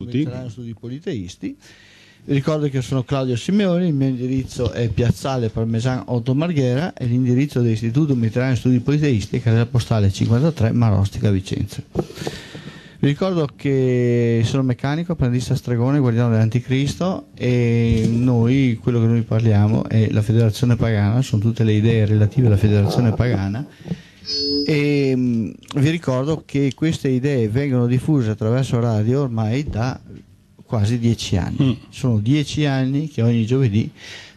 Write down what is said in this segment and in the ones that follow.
Mediterraneo Studi Politeisti. Ricordo che sono Claudio Simeoni, il mio indirizzo è Piazzale Parmesan 8 Marghera e l'indirizzo dell'Istituto Mediterraneo Studi Politeisti è carriera postale 53 Marostica Vicenza. Vi ricordo che sono meccanico, apprendista stregone, guardiano dell'anticristo e noi, quello che noi parliamo è la federazione pagana, sono tutte le idee relative alla federazione pagana e ehm, vi ricordo che queste idee vengono diffuse attraverso radio ormai da quasi dieci anni. Mm. Sono dieci anni che ogni giovedì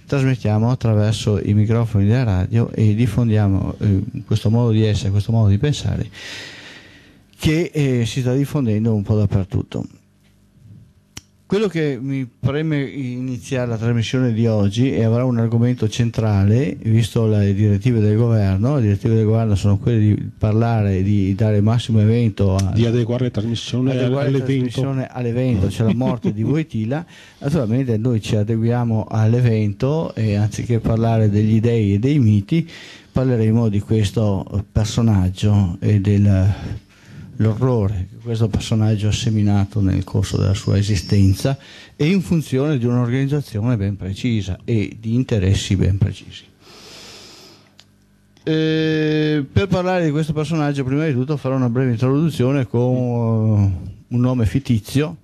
trasmettiamo attraverso i microfoni della radio e diffondiamo eh, questo modo di essere, questo modo di pensare che eh, si sta diffondendo un po' dappertutto. Quello che mi preme iniziare la trasmissione di oggi e avrà un argomento centrale, visto le direttive del governo, le direttive del governo sono quelle di parlare, di dare massimo evento a, di adeguare la trasmissione, adeguare all'evento. trasmissione all'evento, c'è cioè la morte di Voitila, naturalmente noi ci adeguiamo all'evento e anziché parlare degli dei e dei miti parleremo di questo personaggio e del l'orrore che questo personaggio ha seminato nel corso della sua esistenza e in funzione di un'organizzazione ben precisa e di interessi ben precisi. Eh, per parlare di questo personaggio, prima di tutto farò una breve introduzione con eh, un nome fittizio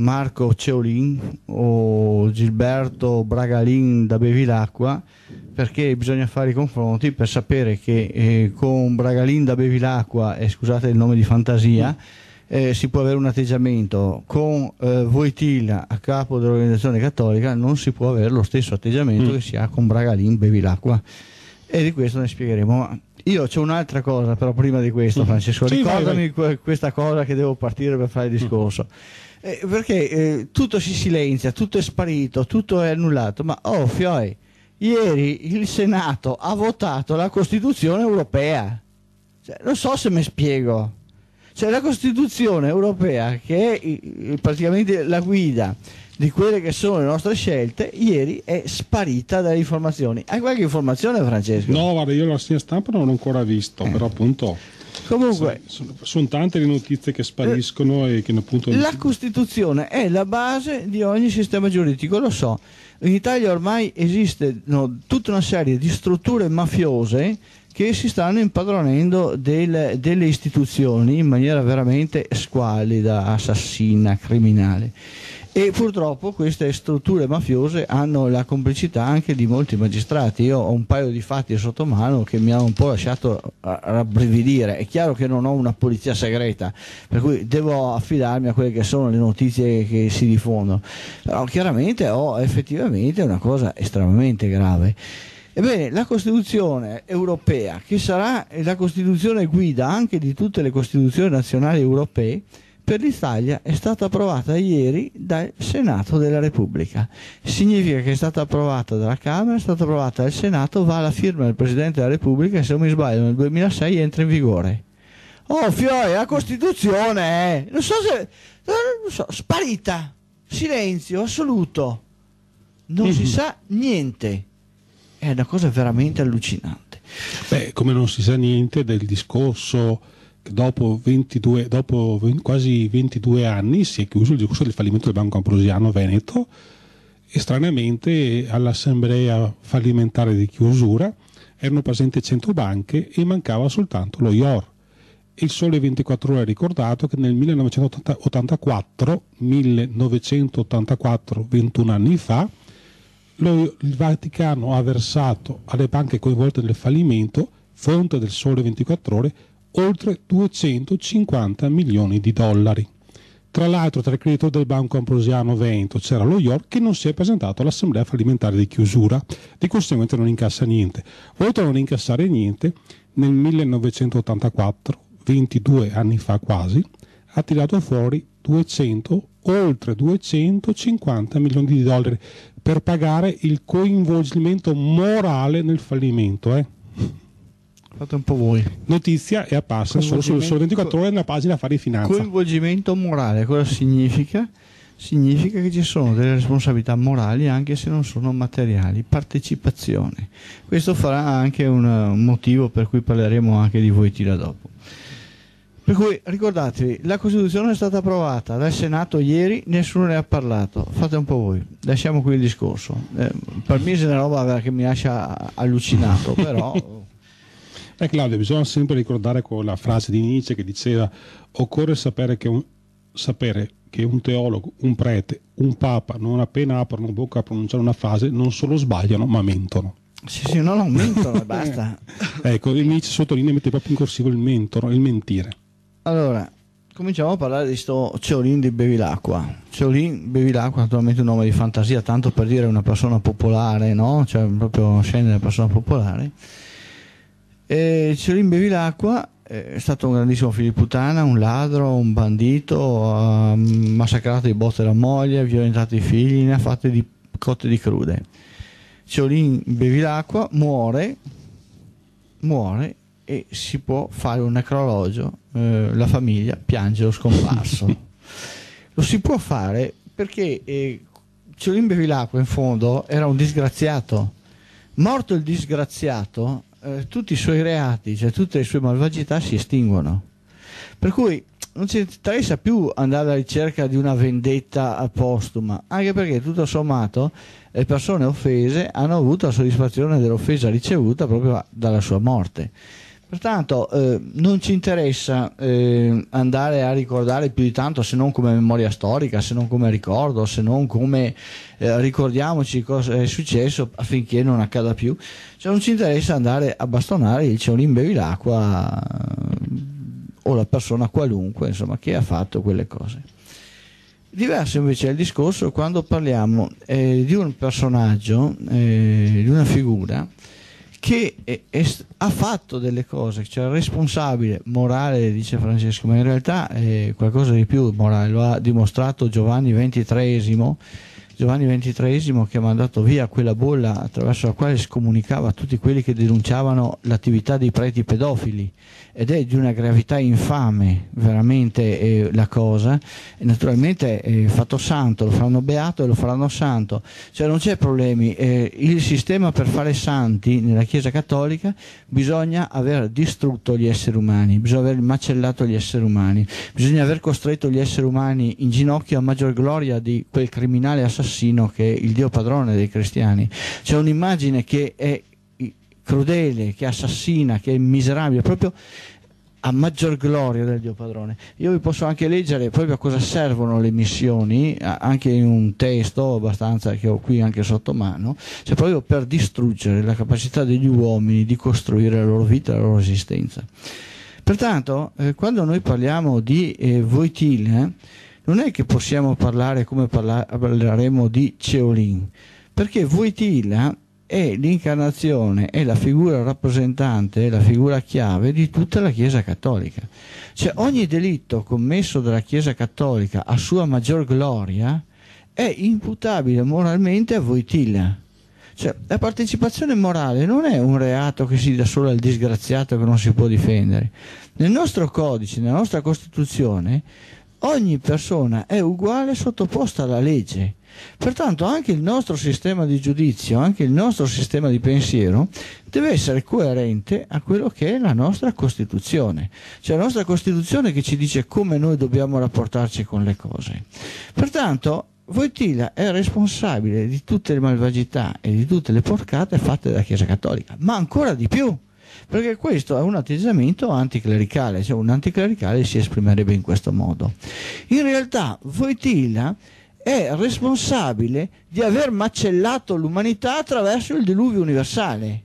Marco Ceolin o Gilberto Bragalin da Bevilacqua perché bisogna fare i confronti per sapere che eh, con Bragalin da Bevilacqua e eh, scusate il nome di fantasia eh, si può avere un atteggiamento con eh, Voitila a capo dell'organizzazione cattolica non si può avere lo stesso atteggiamento mm. che si ha con Bragalin Bevilacqua e di questo ne spiegheremo io c'è un'altra cosa però prima di questo mm. Francesco sì, ricordami vai, vai. questa cosa che devo partire per fare il discorso mm eh, perché eh, tutto si silenzia, tutto è sparito, tutto è annullato, ma oh fioi, ieri il Senato ha votato la Costituzione europea, cioè, non so se mi spiego, cioè la Costituzione europea che è praticamente la guida di quelle che sono le nostre scelte, ieri è sparita dalle informazioni. Hai qualche informazione Francesco? No, guarda, io la segna stampa non l'ho ancora visto, eh. però appunto... Comunque, sono, sono, tante le notizie che spariscono eh, e che appunto. La Costituzione è la base di ogni sistema giuridico, lo so. In Italia ormai esistono tutta una serie di strutture mafiose che si stanno impadronendo del, delle istituzioni in maniera veramente squalida, assassina, criminale e purtroppo queste strutture mafiose hanno la complicità anche di molti magistrati. Io ho un paio di fatti sotto mano che mi hanno un po' lasciato rabbrividire. È chiaro che non ho una polizia segreta, per cui devo affidarmi a quelle che sono le notizie che si diffondono. Però chiaramente ho effettivamente una cosa estremamente grave. Ebbene, la Costituzione europea, che sarà la Costituzione guida anche di tutte le Costituzioni nazionali europee, per l'Italia è stata approvata ieri dal Senato della Repubblica. Significa che è stata approvata dalla Camera, è stata approvata dal Senato, va alla firma del Presidente della Repubblica e se non mi sbaglio nel 2006 entra in vigore. Oh Fiore, la Costituzione eh! non so se, non so, sparita, silenzio assoluto, non mm -hmm. si mm-hmm. sa niente. È una cosa veramente allucinante. Beh, come non si sa niente del discorso dopo, 22, dopo 20, quasi 22 anni si è chiuso il discorso del fallimento del Banco Ambrosiano Veneto e stranamente all'assemblea fallimentare di chiusura erano presenti 100 banche e mancava soltanto lo IOR. Il Sole 24 Ore ha ricordato che nel 1984, 1984 21 anni fa, lo, il Vaticano ha versato alle banche coinvolte nel fallimento, fonte del Sole 24 Ore, oltre 250 milioni di dollari. Tra l'altro, tra il credito del Banco Ambrosiano Vento c'era lo IOR che non si è presentato all'assemblea fallimentare di chiusura, di conseguenza non incassa niente. Oltre a non incassare niente, nel 1984, 22 anni fa quasi, ha tirato fuori 200, oltre 250 milioni di dollari per pagare il coinvolgimento morale nel fallimento. Eh? Fate un po' voi. Notizia è apparsa solo sul Sole 24 Ore nella pagina Affari Finanza. Coinvolgimento morale, cosa significa? Significa che ci sono delle responsabilità morali anche se non sono materiali, partecipazione. Questo farà anche un motivo per cui parleremo anche di voi tira dopo. Per cui ricordatevi, la Costituzione è stata approvata dal Senato ieri, nessuno ne ha parlato. Fate un po' voi, lasciamo qui il discorso. Eh, per me è una roba che mi lascia allucinato, però Eh Claudio, bisogna sempre ricordare quella frase di Nietzsche che diceva occorre sapere che un, sapere che un teologo, un prete, un papa non appena aprono bocca a pronunciare una frase non solo sbagliano ma mentono. Sì, sì, no, no, mentono e basta. ecco, il Nietzsche sottolinea e mette proprio in corsivo il mentono, il mentire. Allora, cominciamo a parlare di sto Ceolin di Bevilacqua. Ceolin Bevilacqua è naturalmente un nome di fantasia, tanto per dire una persona popolare, no? Cioè proprio scende una persona popolare e ci rimbevi l'acqua, è stato un grandissimo figlio di puttana, un ladro, un bandito, ha massacrato di botte la moglie, ha violentato i figli, ne ha fatte di cotte di crude. Ciolin bevi l'acqua, muore, muore e si può fare un necrologio, eh, la famiglia piange lo scomparso. lo si può fare perché eh, Ciolin bevi l'acqua in fondo era un disgraziato. Morto il disgraziato, eh, tutti i suoi reati, cioè tutte le sue malvagità si estinguono. Per cui non ci interessa più andare alla ricerca di una vendetta postuma, anche perché tutto sommato le persone offese hanno avuto la soddisfazione dell'offesa ricevuta proprio dalla sua morte. Pertanto eh, non ci interessa eh, andare a ricordare più di tanto se non come memoria storica, se non come ricordo, se non come eh, ricordiamoci cosa è successo affinché non accada più. Cioè, non ci interessa andare a bastonare il ceolin bevi l'acqua eh, o la persona qualunque insomma, che ha fatto quelle cose. Diverso invece è il discorso quando parliamo eh, di un personaggio, eh, di una figura che è, è, ha fatto delle cose, cioè responsabile, morale, dice Francesco, ma in realtà è qualcosa di più morale, lo ha dimostrato Giovanni XXIII Giovanni XXIII che ha mandato via quella bolla attraverso la quale scomunicava tutti quelli che denunciavano l'attività dei preti pedofili ed è di una gravità infame veramente eh, la cosa e naturalmente eh, fatto santo lo faranno beato e lo faranno santo cioè non c'è problemi eh, il sistema per fare santi nella Chiesa Cattolica bisogna aver distrutto gli esseri umani bisogna aver macellato gli esseri umani bisogna aver costretto gli esseri umani in ginocchio a maggior gloria di quel criminale assassino Orsino che è il Dio padrone dei cristiani. C'è un'immagine che è crudele, che assassina, che è miserabile, proprio a maggior gloria del Dio padrone. Io vi posso anche leggere proprio a cosa servono le missioni, anche in un testo abbastanza che ho qui anche sotto mano, cioè proprio per distruggere la capacità degli uomini di costruire la loro vita, la loro esistenza. Pertanto, eh, quando noi parliamo di eh, Voitile, non è che possiamo parlare come parleremo di Ceolin, perché Voitila è l'incarnazione, è la figura rappresentante, è la figura chiave di tutta la Chiesa Cattolica. Cioè ogni delitto commesso dalla Chiesa Cattolica a sua maggior gloria è imputabile moralmente a Voitila. Cioè, la partecipazione morale non è un reato che si dà solo al disgraziato che non si può difendere. Nel nostro codice, nella nostra Costituzione, ogni persona è uguale sottoposta alla legge. Pertanto anche il nostro sistema di giudizio, anche il nostro sistema di pensiero deve essere coerente a quello che è la nostra Costituzione, cioè la nostra Costituzione che ci dice come noi dobbiamo rapportarci con le cose. Pertanto Voitila è responsabile di tutte le malvagità e di tutte le porcate fatte dalla Chiesa Cattolica, ma ancora di più perché questo è un atteggiamento anticlericale, cioè un anticlericale si esprimerebbe in questo modo. In realtà Voitila è responsabile di aver macellato l'umanità attraverso il diluvio universale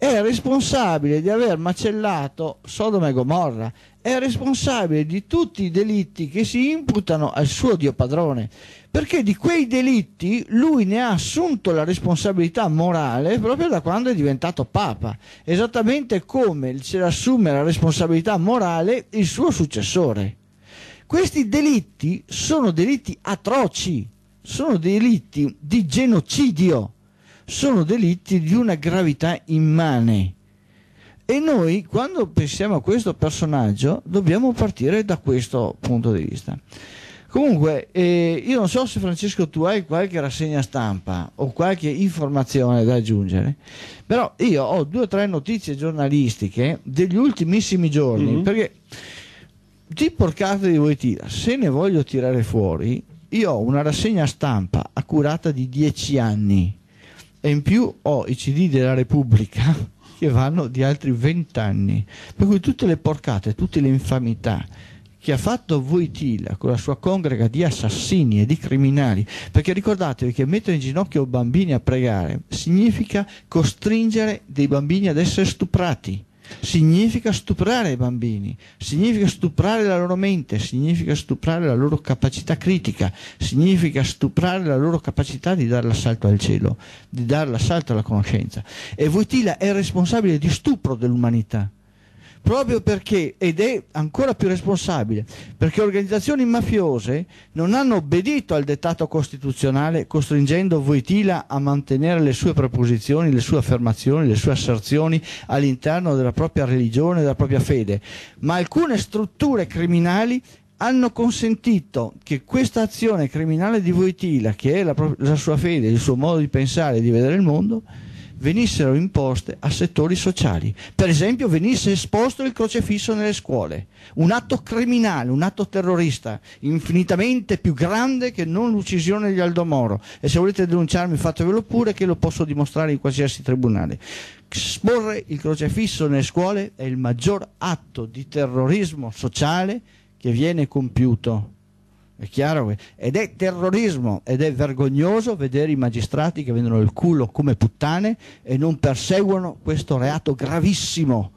è responsabile di aver macellato Sodoma e Gomorra, è responsabile di tutti i delitti che si imputano al suo Dio padrone perché di quei delitti lui ne ha assunto la responsabilità morale proprio da quando è diventato Papa, esattamente come se assume la responsabilità morale il suo successore. Questi delitti sono delitti atroci, sono delitti di genocidio, sono delitti di una gravità immane. E noi, quando pensiamo a questo personaggio, dobbiamo partire da questo punto di vista. Comunque, eh, io non so se Francesco tu hai qualche rassegna stampa o qualche informazione da aggiungere, però io ho due o tre notizie giornalistiche degli ultimissimi giorni, mm-hmm. perché di porcate di voi tira, se ne voglio tirare fuori, io ho una rassegna stampa accurata di 10 anni e in più ho i CD della Repubblica che vanno di altri 20 anni, per cui tutte le porcate, tutte le infamità che ha fatto Voitila con la sua congrega di assassini e di criminali, perché ricordatevi che mettere in ginocchio bambini a pregare significa costringere dei bambini ad essere stuprati significa stuprare i bambini, significa stuprare la loro mente, significa stuprare la loro capacità critica, significa stuprare la loro capacità di dare l'assalto al cielo, di dare l'assalto alla conoscenza. E Voitila è responsabile di stupro dell'umanità proprio perché, ed è ancora più responsabile, perché organizzazioni mafiose non hanno obbedito al dettato costituzionale costringendo Voitila a mantenere le sue proposizioni, le sue affermazioni, le sue asserzioni all'interno della propria religione, della propria fede, ma alcune strutture criminali hanno consentito che questa azione criminale di Voitila, che è la, la sua fede, il suo modo di pensare e di vedere il mondo, venissero imposte a settori sociali. Per esempio venisse esposto il crocefisso nelle scuole, un atto criminale, un atto terrorista, infinitamente più grande che non l'uccisione di Aldo Moro. E se volete denunciarmi fatevelo pure che lo posso dimostrare in qualsiasi tribunale. Esporre il crocefisso nelle scuole è il maggior atto di terrorismo sociale che viene compiuto è chiaro? Ed è terrorismo ed è vergognoso vedere i magistrati che vendono il culo come puttane e non perseguono questo reato gravissimo.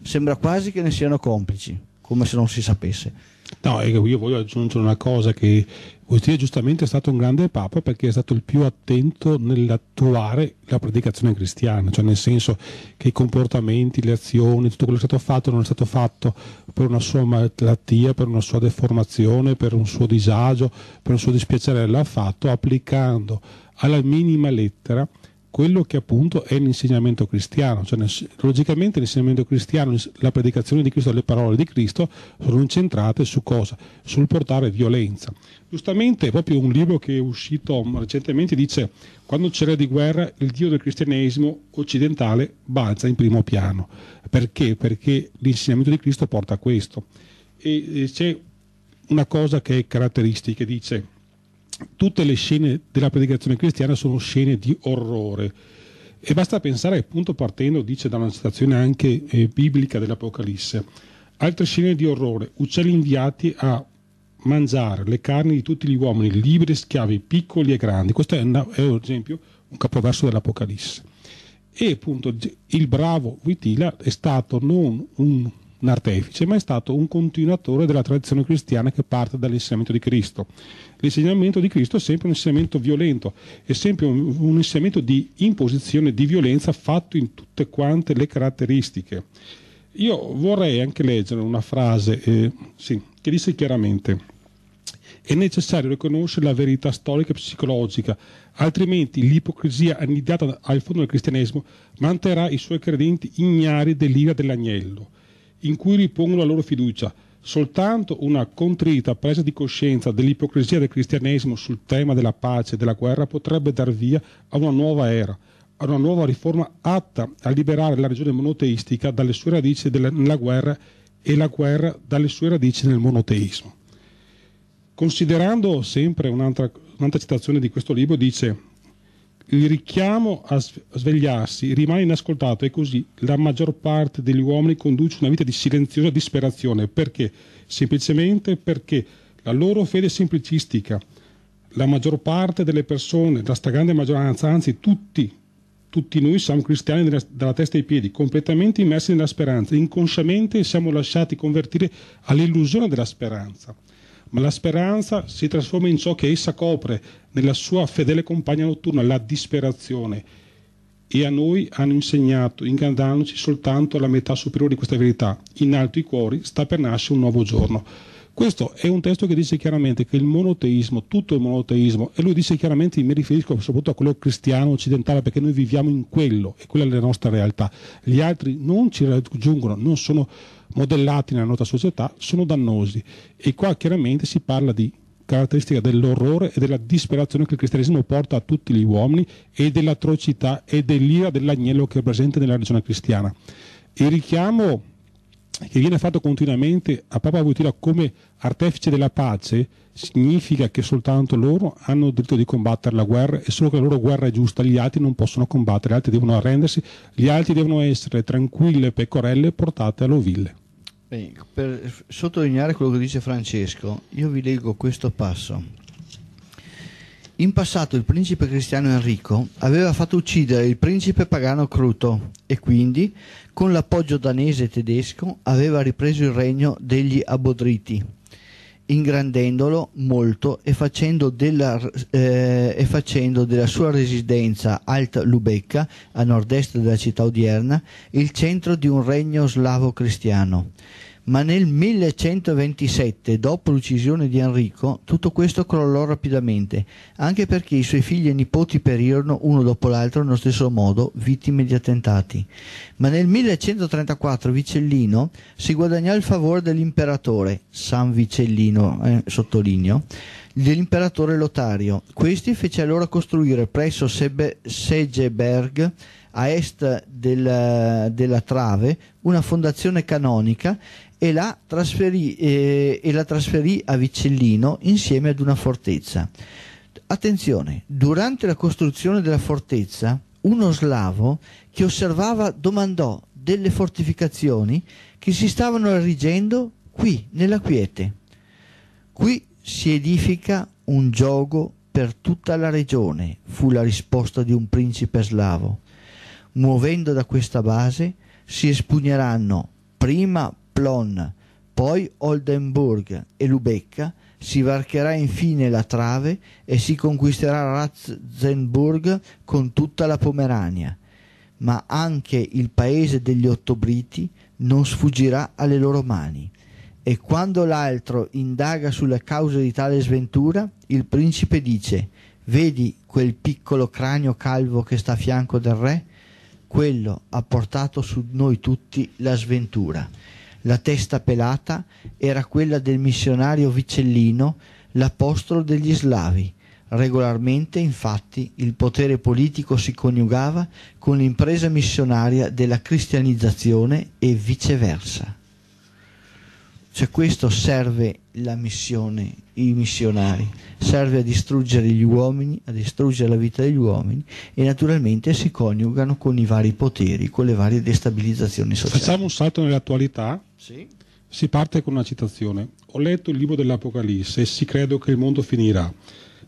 Sembra quasi che ne siano complici, come se non si sapesse. No, io voglio aggiungere una cosa che Ostia giustamente è stato un grande papa perché è stato il più attento nell'attuare la predicazione cristiana, cioè nel senso che i comportamenti, le azioni, tutto quello che è stato fatto non è stato fatto per una sua malattia, per una sua deformazione, per un suo disagio, per un suo dispiacere, l'ha fatto applicando alla minima lettera quello che appunto è l'insegnamento cristiano, cioè logicamente l'insegnamento cristiano, la predicazione di Cristo, le parole di Cristo sono incentrate su cosa? Sul portare violenza. Giustamente proprio un libro che è uscito recentemente dice quando c'era di guerra il Dio del cristianesimo occidentale balza in primo piano. Perché? Perché l'insegnamento di Cristo porta a questo. E, e c'è una cosa che è caratteristica, dice tutte le scene della predicazione cristiana sono scene di orrore. E basta pensare, appunto, partendo, dice, da una citazione anche eh, biblica dell'Apocalisse, altre scene di orrore, uccelli inviati a mangiare le carni di tutti gli uomini, liberi e schiavi, piccoli e grandi. Questo è, una, è un esempio, un capoverso dell'Apocalisse. E appunto il bravo Vitila è stato non un un artefice, ma è stato un continuatore della tradizione cristiana che parte dall'insegnamento di Cristo. L'insegnamento di Cristo è sempre un insegnamento violento, è sempre un, un insegnamento di imposizione di violenza fatto in tutte quante le caratteristiche. Io vorrei anche leggere una frase eh, sì, che dice chiaramente è necessario riconoscere la verità storica e psicologica, altrimenti l'ipocrisia annidata al fondo del cristianesimo manterrà i suoi credenti ignari dell'ira dell'agnello in cui ripongono la loro fiducia. Soltanto una contrita presa di coscienza dell'ipocrisia del cristianesimo sul tema della pace e della guerra potrebbe dar via a una nuova era, a una nuova riforma atta a liberare la regione monoteistica dalle sue radici nella guerra e la guerra dalle sue radici nel monoteismo. Considerando sempre un'altra, un'altra citazione di questo libro, dice il richiamo a svegliarsi rimane inascoltato e così la maggior parte degli uomini conduce una vita di silenziosa disperazione. Perché? Semplicemente perché la loro fede semplicistica, la maggior parte delle persone, la stragrande maggioranza, anzi tutti, tutti noi siamo cristiani dalla testa ai piedi, completamente immersi nella speranza, inconsciamente siamo lasciati convertire all'illusione della speranza ma la speranza si trasforma in ciò che essa copre, nella sua fedele compagna notturna, la disperazione. E a noi hanno insegnato, ingannandoci soltanto la metà superiore di questa verità. In alto i cuori sta per nascere un nuovo giorno. Questo è un testo che dice chiaramente che il monoteismo, tutto il monoteismo, e lui dice chiaramente, mi riferisco soprattutto a quello cristiano occidentale, perché noi viviamo in quello, e quella è la nostra realtà. Gli altri non ci raggiungono, non sono modellati nella nostra società, sono dannosi. E qua chiaramente si parla di caratteristica dell'orrore e della disperazione che il cristianesimo porta a tutti gli uomini e dell'atrocità e dell'ira dell'agnello che è presente nella religione cristiana. Il richiamo che viene fatto continuamente a Papa Wojtyla come artefice della pace significa che soltanto loro hanno il diritto di combattere la guerra e solo che la loro guerra è giusta, gli altri non possono combattere, gli altri devono arrendersi, gli altri devono essere tranquille pecorelle portate all'ovile. Beh, per sottolineare quello che dice Francesco, io vi leggo questo passo in passato il principe cristiano Enrico aveva fatto uccidere il principe pagano Cruto e quindi, con l'appoggio danese e tedesco, aveva ripreso il regno degli Abodriti, ingrandendolo molto e facendo della, eh, e facendo della sua residenza Alt Lubecca, a nord-est della città odierna, il centro di un regno slavo cristiano ma nel 1127, dopo l'uccisione di Enrico, tutto questo crollò rapidamente, anche perché i suoi figli e nipoti perirono uno dopo l'altro nello stesso modo, vittime di attentati. Ma nel 1134 Vicellino si guadagnò il favore dell'imperatore, San Vicellino, eh, sottolineo, dell'imperatore Lotario. Questi fece allora costruire presso Sebe- Segeberg a est del, della Trave una fondazione canonica e la, trasferì, eh, e la trasferì a Vicellino insieme ad una fortezza. Attenzione, durante la costruzione della fortezza uno slavo che osservava domandò delle fortificazioni che si stavano erigendo qui, nella quiete. Qui si edifica un gioco per tutta la regione, fu la risposta di un principe slavo. Muovendo da questa base si espugneranno prima Plon, poi Oldenburg e Lubecca, si varcherà infine la Trave e si conquisterà Ratzenburg con tutta la Pomerania. Ma anche il paese degli Ottobriti non sfuggirà alle loro mani. E quando l'altro indaga sulla causa di tale sventura, il principe dice: Vedi quel piccolo cranio calvo che sta a fianco del re? Quello ha portato su noi tutti la sventura. La testa pelata era quella del missionario Vicellino, l'apostolo degli slavi. Regolarmente, infatti, il potere politico si coniugava con l'impresa missionaria della cristianizzazione e viceversa. Cioè questo serve la missione, i missionari, serve a distruggere gli uomini, a distruggere la vita degli uomini e naturalmente si coniugano con i vari poteri, con le varie destabilizzazioni sociali. Facciamo un salto nell'attualità sì. Si parte con una citazione. Ho letto il libro dell'Apocalisse e si credo che il mondo finirà.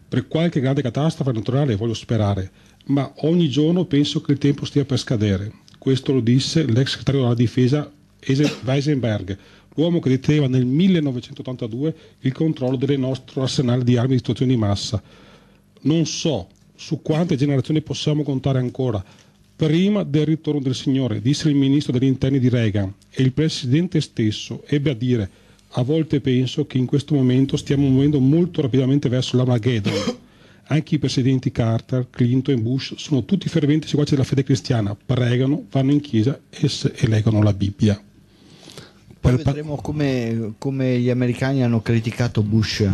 Per qualche grande catastrofe naturale voglio sperare, ma ogni giorno penso che il tempo stia per scadere. Questo lo disse l'ex segretario della difesa Weisenberg, l'uomo che deteneva nel 1982 il controllo del nostro arsenale di armi di distruzione di massa. Non so su quante generazioni possiamo contare ancora, Prima del ritorno del Signore, disse il ministro degli interni di Reagan, e il presidente stesso ebbe a dire: A volte penso che in questo momento stiamo muovendo molto rapidamente verso l'Armageddon. Anche i presidenti Carter, Clinton e Bush sono tutti ferventi seguaci della fede cristiana, pregano, vanno in chiesa e, e leggono la Bibbia. Poi vedremo come, come, gli americani hanno criticato Bush,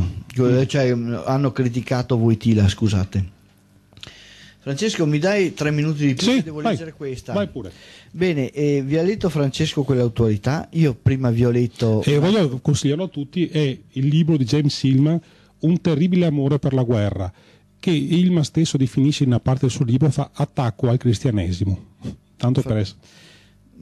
cioè hanno criticato Voitila, scusate. Francesco, mi dai tre minuti di più? Sì, devo vai, leggere questa. Vai pure. Bene, eh, vi ha letto Francesco quell'autorità, io prima vi ho letto... E eh, voglio consigliarlo a tutti, è il libro di James Silma, Un terribile amore per la guerra, che Ilma stesso definisce in una parte del suo libro, fa attacco al cristianesimo. Tanto Fa... per essere...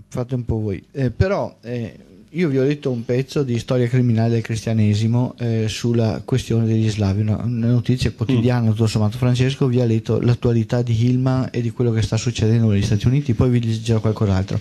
Fate un po' voi. Eh, però eh, io vi ho letto un pezzo di storia criminale del cristianesimo eh, sulla questione degli slavi, una, notizia quotidiana, mm. sommato. Francesco vi ha letto l'attualità di Hillman e di quello che sta succedendo negli Stati Uniti, poi vi leggerò qualcos'altro.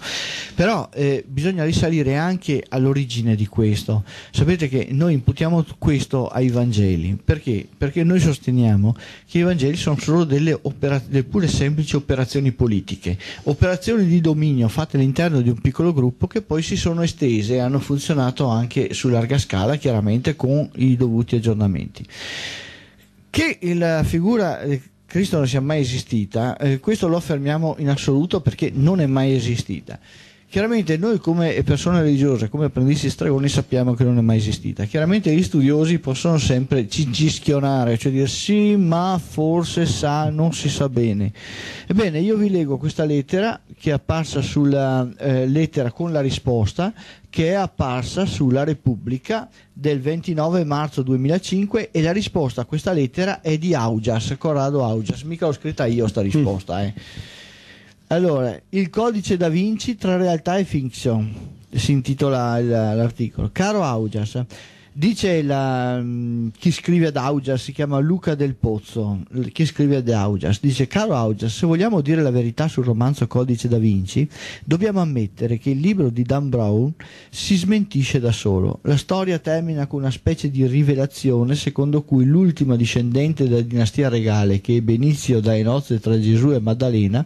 Però eh, bisogna risalire anche all'origine di questo. Sapete che noi imputiamo questo ai Vangeli, perché? Perché noi sosteniamo che i Vangeli sono solo delle, opera- delle pure semplici operazioni politiche, operazioni di dominio fatte all'interno di un piccolo gruppo che poi si sono estese hanno funzionato anche su larga scala, chiaramente con i dovuti aggiornamenti. Che la figura eh, Cristo non sia mai esistita, eh, questo lo affermiamo in assoluto perché non è mai esistita. Chiaramente noi come persone religiose, come apprendisti stregoni, sappiamo che non è mai esistita. Chiaramente gli studiosi possono sempre cischionare, cioè dire sì, ma forse sa, non si sa bene. Ebbene, io vi leggo questa lettera che è apparsa sulla eh, lettera con la risposta che è apparsa sulla Repubblica del 29 marzo 2005 e la risposta a questa lettera è di Augias, Corrado Augias. Mica l'ho scritta io sta risposta, mm. eh. Allora, il codice da Vinci tra realtà e fiction, si intitola l'articolo. Caro Augias, dice la, mm, chi scrive ad Augias, si chiama Luca del Pozzo, chi scrive ad Augias, dice caro Augias, se vogliamo dire la verità sul romanzo Codice da Vinci, dobbiamo ammettere che il libro di Dan Brown si smentisce da solo. La storia termina con una specie di rivelazione secondo cui l'ultima discendente della dinastia regale che ebbe inizio dalle nozze tra Gesù e Maddalena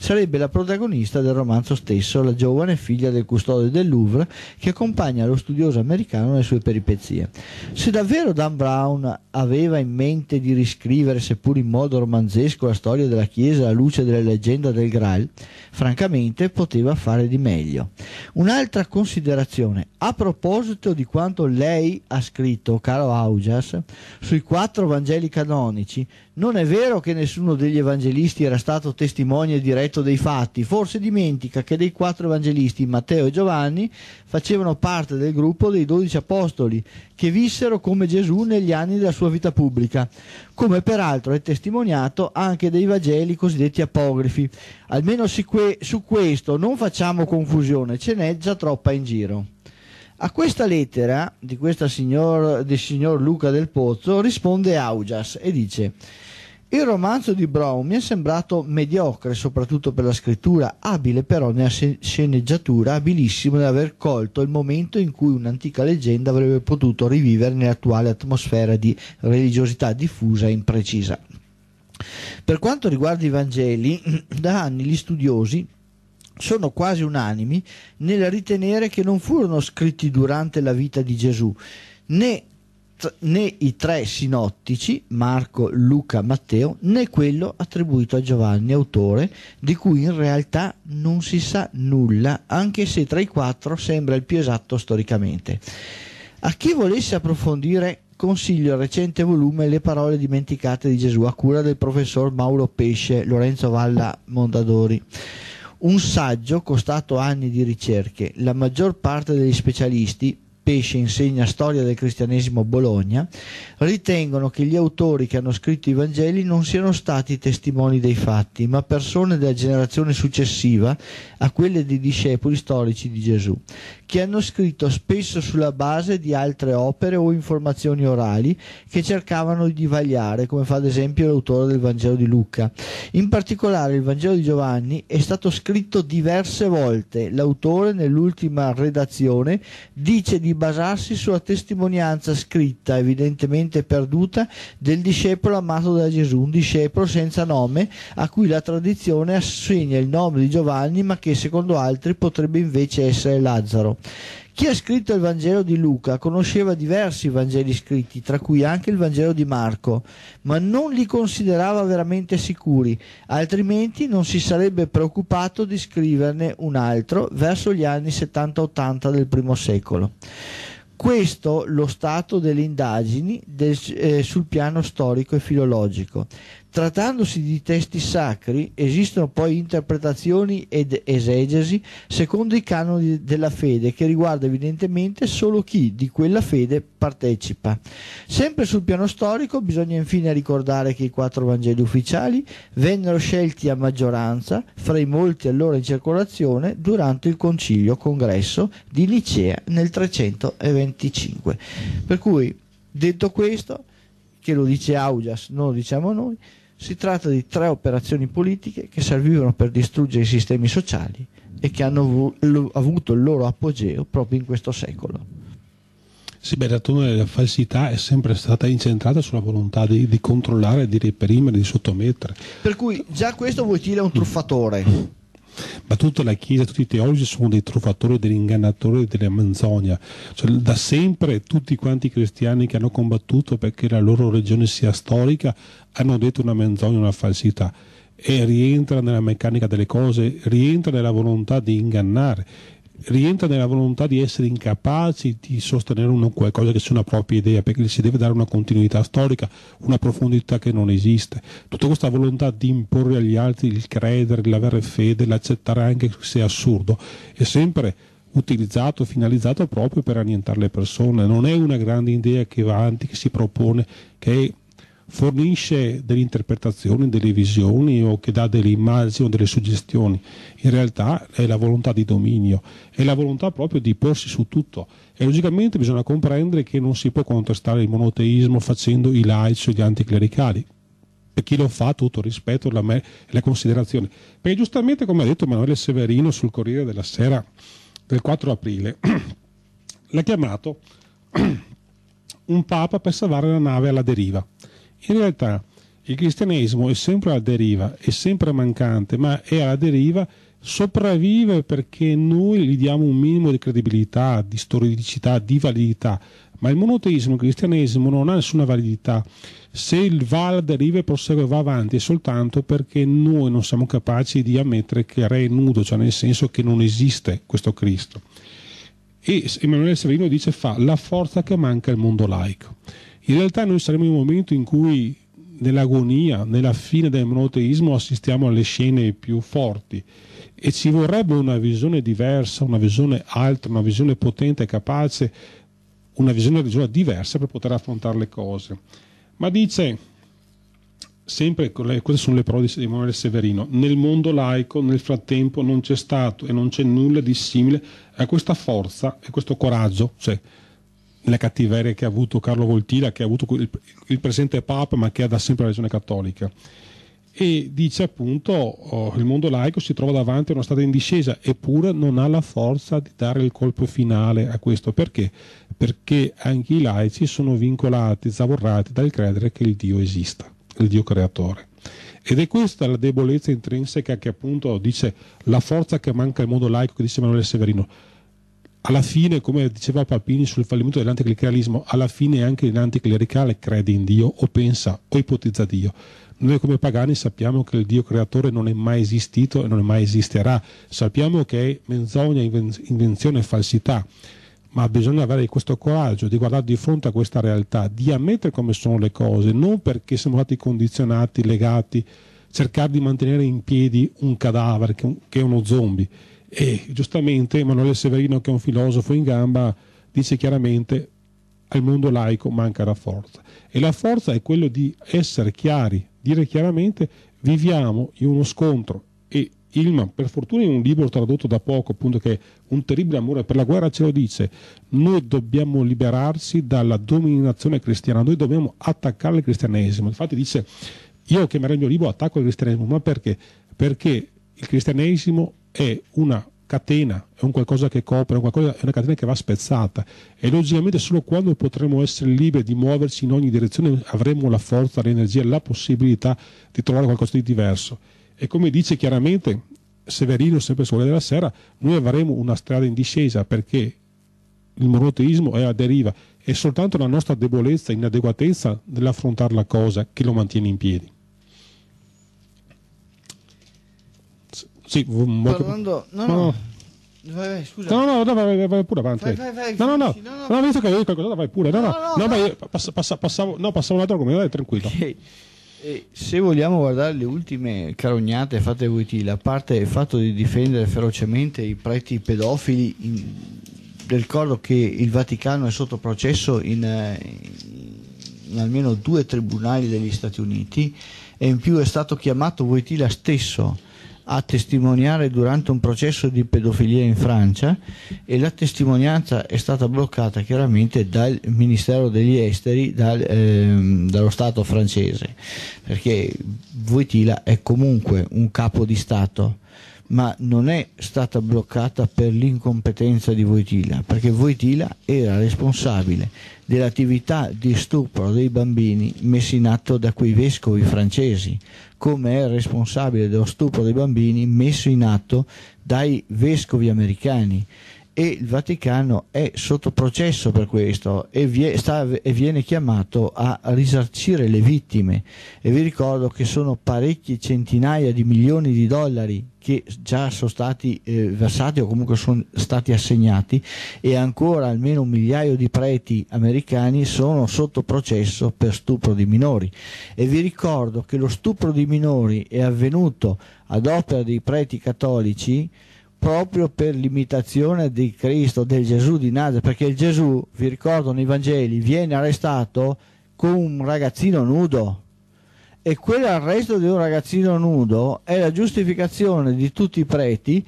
sarebbe la protagonista del romanzo stesso, la giovane figlia del custode del Louvre, che accompagna lo studioso americano nelle sue peripezie. Se davvero Dan Brown aveva in mente di riscrivere, seppur in modo romanzesco, la storia della Chiesa alla luce della leggenda del Graal, francamente poteva fare di meglio. Un'altra considerazione, a proposito di quanto lei ha scritto, caro Augias, sui quattro Vangeli canonici, non è vero che nessuno degli evangelisti era stato testimone diretto dei fatti, forse dimentica che dei quattro evangelisti, Matteo e Giovanni, facevano parte del gruppo dei dodici apostoli, che vissero come Gesù negli anni della sua vita pubblica, come peraltro è testimoniato anche dei Vangeli cosiddetti apografi. Almeno su, questo non facciamo confusione, ce n'è già troppa in giro. A questa lettera di questa signor, del signor Luca del Pozzo risponde Augias e dice il romanzo di Brown mi è sembrato mediocre, soprattutto per la scrittura, abile però nella sceneggiatura, abilissimo nell'aver colto il momento in cui un'antica leggenda avrebbe potuto rivivere nell'attuale atmosfera di religiosità diffusa e imprecisa. Per quanto riguarda i Vangeli, da anni gli studiosi sono quasi unanimi nel ritenere che non furono scritti durante la vita di Gesù, né né i tre sinottici, Marco, Luca, Matteo, né quello attribuito a Giovanni, autore, di cui in realtà non si sa nulla, anche se tra i quattro sembra il più esatto storicamente. A chi volesse approfondire consiglio il recente volume Le parole dimenticate di Gesù a cura del professor Mauro Pesce, Lorenzo Valla Mondadori. Un saggio costato anni di ricerche. La maggior parte degli specialisti Pesce insegna storia del cristianesimo a Bologna, ritengono che gli autori che hanno scritto i Vangeli non siano stati testimoni dei fatti, ma persone della generazione successiva a quelle dei discepoli storici di Gesù, che hanno scritto spesso sulla base di altre opere o informazioni orali che cercavano di vagliare, come fa ad esempio l'autore del Vangelo di Luca. In particolare il Vangelo di Giovanni è stato scritto diverse volte, l'autore nell'ultima redazione dice di di basarsi sulla testimonianza scritta, evidentemente perduta, del discepolo amato da Gesù, un discepolo senza nome a cui la tradizione assegna il nome di Giovanni ma che secondo altri potrebbe invece essere Lazzaro. Chi ha scritto il Vangelo di Luca conosceva diversi Vangeli scritti, tra cui anche il Vangelo di Marco, ma non li considerava veramente sicuri, altrimenti non si sarebbe preoccupato di scriverne un altro verso gli anni 70-80 del primo secolo. Questo lo stato delle indagini del, eh, sul piano storico e filologico. Trattandosi di testi sacri, esistono poi interpretazioni ed esegesi secondo i canoni della fede che riguarda evidentemente solo chi di quella fede partecipa. Sempre sul piano storico bisogna infine ricordare che i quattro Vangeli ufficiali vennero scelti a maggioranza fra i molti allora in circolazione durante il concilio congresso di Nicea nel 325. Per cui, detto questo, che lo dice Augias, non lo diciamo noi, si tratta di tre operazioni politiche che servivano per distruggere i sistemi sociali e che hanno avuto il loro apogeo proprio in questo secolo. Sì, beh, d'altronde la falsità è sempre stata incentrata sulla volontà di, di controllare, di reprimere, di sottomettere. Per cui già questo vuol dire un truffatore ma tutta la Chiesa, tutti i teologi sono dei truffatori, degli ingannatori, della menzogna. Cioè, da sempre tutti quanti i cristiani che hanno combattuto perché la loro religione sia storica hanno detto una menzogna, una falsità e rientra nella meccanica delle cose, rientra nella volontà di ingannare rientra nella volontà di essere incapaci di sostenere una, qualcosa che sia una propria idea, perché gli si deve dare una continuità storica, una profondità che non esiste. Tutta questa volontà di imporre agli altri il credere, l'avere fede, l'accettare anche se è assurdo, è sempre utilizzato, finalizzato proprio per annientare le persone. Non è una grande idea che va avanti, che si propone, che è fornisce delle interpretazioni, delle visioni o che dà delle immagini o delle suggestioni. In realtà è la volontà di dominio, è la volontà proprio di porsi su tutto. E logicamente bisogna comprendere che non si può contrastare il monoteismo facendo i laici o gli anticlericali. Per chi lo fa, tutto rispetto e la, la considerazione. Perché giustamente, come ha detto Emanuele Severino sul Corriere della Sera del 4 aprile, l'ha chiamato un papa per salvare la nave alla deriva. In realtà il cristianesimo è sempre alla deriva, è sempre mancante, ma è alla deriva, sopravvive perché noi gli diamo un minimo di credibilità, di storicità, di validità, ma il monoteismo, il cristianesimo non ha nessuna validità. Se il va alla deriva e prosegue va avanti è soltanto perché noi non siamo capaci di ammettere che re è nudo, cioè nel senso che non esiste questo Cristo. E Emanuele Severino dice fa la forza che manca al mondo laico. In realtà noi saremo in un momento in cui nell'agonia, nella fine del monoteismo assistiamo alle scene più forti e ci vorrebbe una visione diversa, una visione alta, una visione potente, e capace, una visione religiosa diversa per poter affrontare le cose. Ma dice, sempre queste sono le parole di Emanuele Severino, nel mondo laico nel frattempo non c'è stato e non c'è nulla di simile a questa forza e questo coraggio, cioè la cattiveria che ha avuto Carlo Voltila, che ha avuto il, il presente Papa, ma che ha da sempre la religione cattolica. E dice appunto oh, il mondo laico si trova davanti a uno stato in discesa, eppure non ha la forza di dare il colpo finale a questo. Perché? Perché anche i laici sono vincolati, zavorrati dal credere che il Dio esista, il Dio creatore. Ed è questa la debolezza intrinseca che appunto dice la forza che manca al mondo laico, che dice Emanuele Severino alla fine, come diceva Papini sul fallimento dell'anticlericalismo, alla fine anche l'anticlericale crede in Dio o pensa o ipotizza Dio. Noi come pagani sappiamo che il Dio creatore non è mai esistito e non mai esisterà, sappiamo che è menzogna, invenzione e falsità, ma bisogna avere questo coraggio di guardare di fronte a questa realtà, di ammettere come sono le cose, non perché siamo stati condizionati, legati, cercare di mantenere in piedi un cadavere che è uno zombie e giustamente Emanuele Severino, che è un filosofo in gamba, dice chiaramente al mondo laico manca la forza. E la forza è quello di essere chiari, dire chiaramente viviamo in uno scontro e Ilman, per fortuna in un libro tradotto da poco, appunto che è Un terribile amore per la guerra, ce lo dice, noi dobbiamo liberarsi dalla dominazione cristiana, noi dobbiamo attaccare il cristianesimo. Infatti dice, io chiamerei il mio libro attacco il cristianesimo, ma perché? Perché il cristianesimo è una catena, è un qualcosa che copre, è, qualcosa, è una catena che va spezzata e logicamente solo quando potremo essere liberi di muoverci in ogni direzione avremo la forza, l'energia, la possibilità di trovare qualcosa di diverso. E come dice chiaramente Severino, sempre su Sole della Sera, noi avremo una strada in discesa perché il monoteismo è a deriva, è soltanto la nostra debolezza, inadeguatezza nell'affrontare la cosa che lo mantiene in piedi. Sì, Parlando... No, no. Vai, vai, scusa. No, no, no, vai, vai pure avanti. Vai, vai, vai, no, no, no, no, no, no, visto che io qualcosa, vai pure. No, no, no, no, no, no passa, passa, passavo, no passavo un altro come dai, tranquillo. Okay. E se vogliamo guardare le ultime carognate fatte da VT, la parte il fatto di difendere ferocemente i preti pedofili, in, ricordo che il Vaticano è sotto processo in, eh, in almeno due tribunali degli Stati Uniti e in più è stato chiamato Voitila stesso a testimoniare durante un processo di pedofilia in Francia e la testimonianza è stata bloccata chiaramente dal Ministero degli Esteri, dal, ehm, dallo Stato francese, perché Voitila è comunque un capo di Stato ma non è stata bloccata per l'incompetenza di Voitila, perché Voitila era responsabile dell'attività di stupro dei bambini messi in atto da quei vescovi francesi, come responsabile dello stupro dei bambini messo in atto dai vescovi americani e il Vaticano è sotto processo per questo e, vie, sta, e, viene chiamato a risarcire le vittime e vi ricordo che sono parecchie centinaia di milioni di dollari che già sono stati eh, versati o comunque sono stati assegnati e ancora almeno un migliaio di preti americani sono sotto processo per stupro di minori e vi ricordo che lo stupro di minori è avvenuto ad opera dei preti cattolici proprio per l'imitazione di Cristo, del Gesù di Nazareth, perché il Gesù, vi ricordo nei Vangeli, viene arrestato con un ragazzino nudo e quell'arresto di un ragazzino nudo è la giustificazione di tutti i preti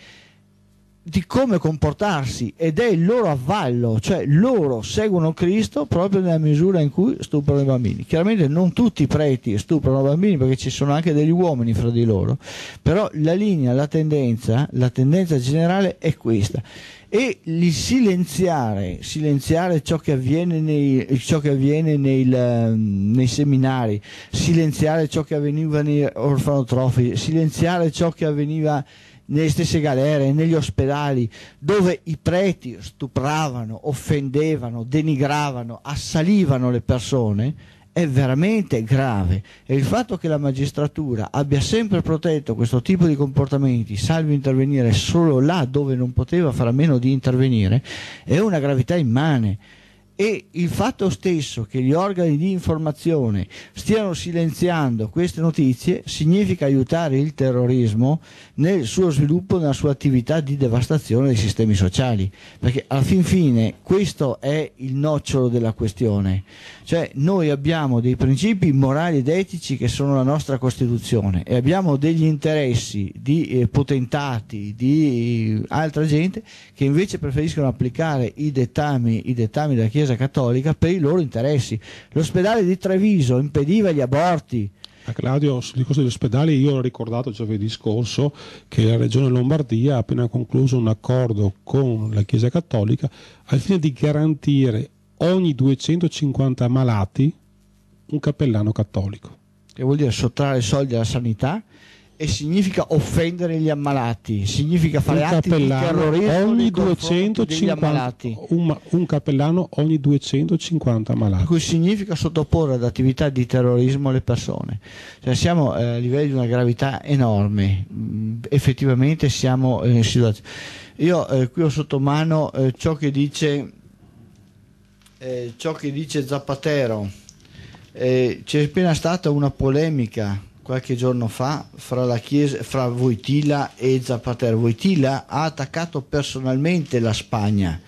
di come comportarsi ed è il loro avvallo, cioè loro seguono Cristo proprio nella misura in cui stuprano i bambini. Chiaramente non tutti i preti stuprano i bambini perché ci sono anche degli uomini fra di loro, però la linea, la tendenza, la tendenza generale è questa. E il silenziare, silenziare ciò che avviene, nei, ciò che avviene nei, nei seminari, silenziare ciò che avveniva nei orfanotrofi, silenziare ciò che avveniva nelle stesse galere, negli ospedali, dove i preti stupravano, offendevano, denigravano, assalivano le persone, è veramente grave e il fatto che la magistratura abbia sempre protetto questo tipo di comportamenti, salvo intervenire solo là dove non poteva fare a meno di intervenire, è una gravità immane e il fatto stesso che gli organi di informazione stiano silenziando queste notizie significa aiutare il terrorismo nel suo sviluppo, nella sua attività di devastazione dei sistemi sociali, perché alla fin fine questo è il nocciolo della questione, cioè noi abbiamo dei principi morali ed etici che sono la nostra Costituzione e abbiamo degli interessi di eh, potentati, di eh, altra gente che invece preferiscono applicare i dettami, i dettami della Chiesa Chiesa Cattolica per i loro interessi. L'ospedale di Treviso impediva gli aborti. A Claudio, sul costo degli ospedali, io ho ricordato giovedì scorso che la Regione Lombardia ha appena concluso un accordo con la Chiesa Cattolica al fine di garantire ogni 250 malati un cappellano cattolico. Che vuol dire sottrarre soldi alla sanità e significa offendere gli ammalati, significa fare un atti di terrorismo ogni 250, un, un, cappellano ogni 250 malati. Cui significa sottoporre ad attività di terrorismo le persone. Cioè siamo eh, a livelli di una gravità enorme, mm, effettivamente siamo eh, in situazione. Io eh, qui ho sotto mano eh, ciò che, dice, eh, ciò che dice Zapatero. Eh, c'è appena stata una polemica qualche giorno fa fra, la chiesa, fra Voitila e Zapatero. Voitila ha attaccato personalmente la Spagna